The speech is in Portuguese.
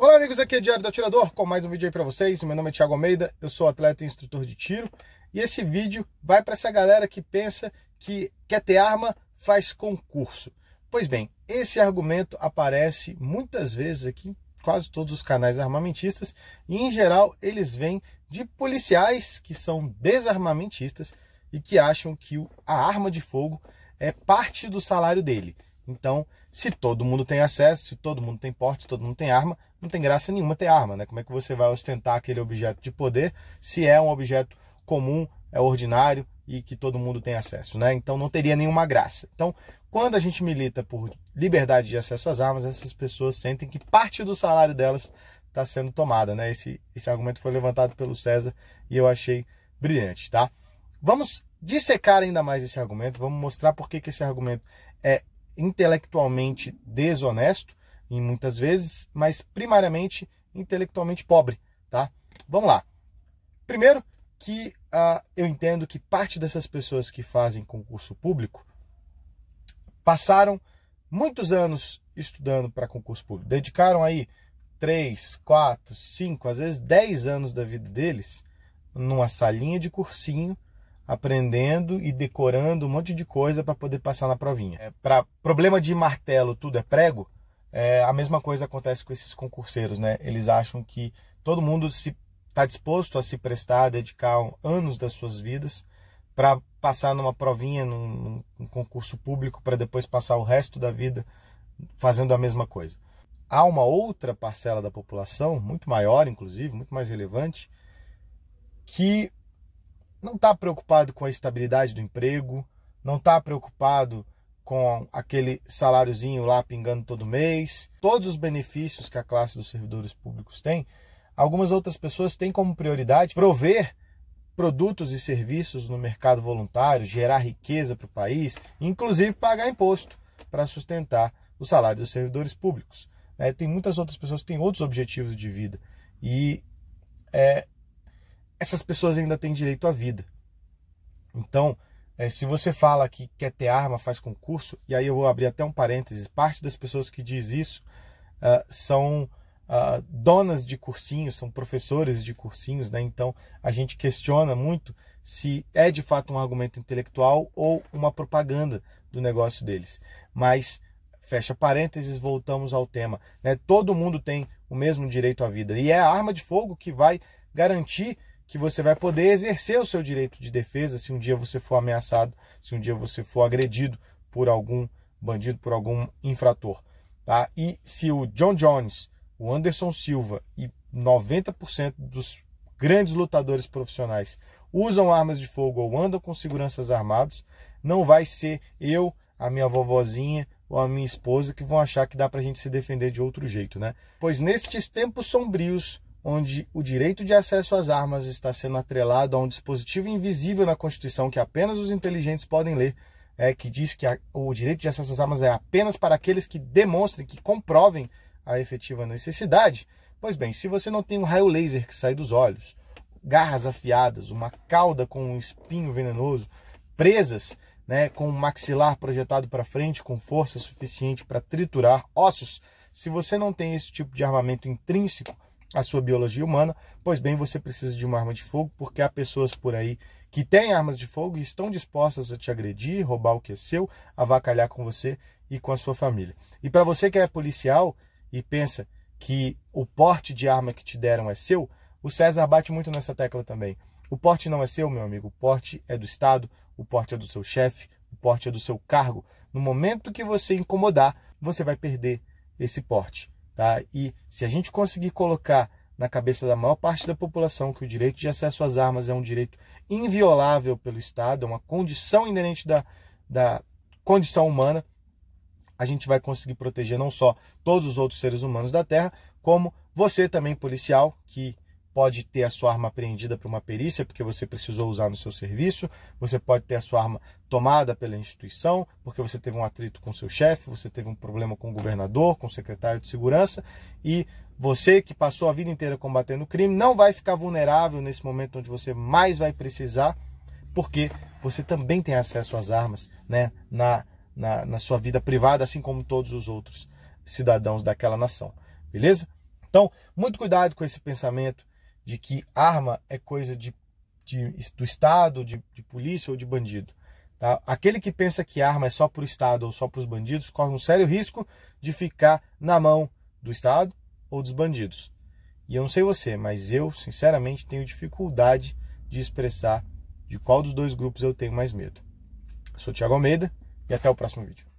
Olá amigos, aqui é Diário do Atirador com mais um vídeo aí pra vocês. Meu nome é Thiago Almeida, eu sou atleta e instrutor de tiro. E esse vídeo vai para essa galera que pensa que quer ter arma, faz concurso. Pois bem, esse argumento aparece muitas vezes aqui em quase todos os canais armamentistas. E em geral eles vêm de policiais que são desarmamentistas e que acham que a arma de fogo é parte do salário dele. Então, se todo mundo tem acesso, se todo mundo tem porte, se todo mundo tem arma, não tem graça nenhuma ter arma, né? Como é que você vai ostentar aquele objeto de poder se é um objeto comum, é ordinário e que todo mundo tem acesso, né? Então não teria nenhuma graça. Então, quando a gente milita por liberdade de acesso às armas, essas pessoas sentem que parte do salário delas está sendo tomada, né? Esse, esse argumento foi levantado pelo César e eu achei brilhante, tá? Vamos dissecar ainda mais esse argumento, vamos mostrar por que, que esse argumento é intelectualmente desonesto, em muitas vezes, mas primariamente intelectualmente pobre, tá? Vamos lá. Primeiro, que ah, eu entendo que parte dessas pessoas que fazem concurso público passaram muitos anos estudando para concurso público, dedicaram aí três, quatro, cinco, às vezes dez anos da vida deles numa salinha de cursinho aprendendo e decorando um monte de coisa para poder passar na provinha. É, para problema de martelo, tudo é prego. É, a mesma coisa acontece com esses concurseiros, né? Eles acham que todo mundo se está disposto a se prestar, a dedicar anos das suas vidas para passar numa provinha, num, num concurso público, para depois passar o resto da vida fazendo a mesma coisa. Há uma outra parcela da população, muito maior, inclusive, muito mais relevante, que não está preocupado com a estabilidade do emprego, não está preocupado com aquele saláriozinho lá pingando todo mês, todos os benefícios que a classe dos servidores públicos tem, algumas outras pessoas têm como prioridade prover produtos e serviços no mercado voluntário, gerar riqueza para o país, inclusive pagar imposto para sustentar o salário dos servidores públicos. É, tem muitas outras pessoas que têm outros objetivos de vida e é, essas pessoas ainda têm direito à vida. Então, é, se você fala que quer ter arma, faz concurso, e aí eu vou abrir até um parênteses, parte das pessoas que diz isso uh, são uh, donas de cursinhos, são professores de cursinhos, né? Então, a gente questiona muito se é de fato um argumento intelectual ou uma propaganda do negócio deles. Mas fecha parênteses, voltamos ao tema. Né? Todo mundo tem o mesmo direito à vida e é a arma de fogo que vai garantir que você vai poder exercer o seu direito de defesa se um dia você for ameaçado, se um dia você for agredido por algum bandido, por algum infrator. Tá? E se o John Jones, o Anderson Silva e 90% dos grandes lutadores profissionais usam armas de fogo ou andam com seguranças armados, não vai ser eu, a minha vovozinha ou a minha esposa que vão achar que dá para a gente se defender de outro jeito, né? Pois nestes tempos sombrios onde o direito de acesso às armas está sendo atrelado a um dispositivo invisível na Constituição que apenas os inteligentes podem ler, é, que diz que a, o direito de acesso às armas é apenas para aqueles que demonstrem, que comprovem a efetiva necessidade. Pois bem, se você não tem um raio laser que sai dos olhos, garras afiadas, uma cauda com um espinho venenoso, presas né, com um maxilar projetado para frente com força suficiente para triturar ossos, se você não tem esse tipo de armamento intrínseco, a sua biologia humana, pois bem, você precisa de uma arma de fogo, porque há pessoas por aí que têm armas de fogo e estão dispostas a te agredir, roubar o que é seu, avacalhar com você e com a sua família. E para você que é policial e pensa que o porte de arma que te deram é seu, o César bate muito nessa tecla também. O porte não é seu, meu amigo, o porte é do Estado, o porte é do seu chefe, o porte é do seu cargo. No momento que você incomodar, você vai perder esse porte. Tá? E se a gente conseguir colocar na cabeça da maior parte da população que o direito de acesso às armas é um direito inviolável pelo Estado, é uma condição inerente da, da condição humana, a gente vai conseguir proteger não só todos os outros seres humanos da Terra, como você também, policial, que pode ter a sua arma apreendida para uma perícia, porque você precisou usar no seu serviço, você pode ter a sua arma tomada pela instituição, porque você teve um atrito com seu chefe, você teve um problema com o governador, com o secretário de segurança, e você que passou a vida inteira combatendo o crime não vai ficar vulnerável nesse momento onde você mais vai precisar, porque você também tem acesso às armas né, na, na, na sua vida privada, assim como todos os outros cidadãos daquela nação. Beleza? Então, muito cuidado com esse pensamento de que arma é coisa de, de do Estado, de, de, polícia ou de bandido. Tá? Aquele que pensa que arma é só para o Estado ou só para os bandidos corre um sério risco de ficar na mão do Estado ou dos bandidos. E eu não sei você, mas eu, sinceramente, tenho dificuldade de expressar de qual dos dois grupos eu tenho mais medo. Eu sou Tiago Almeida e até o próximo vídeo.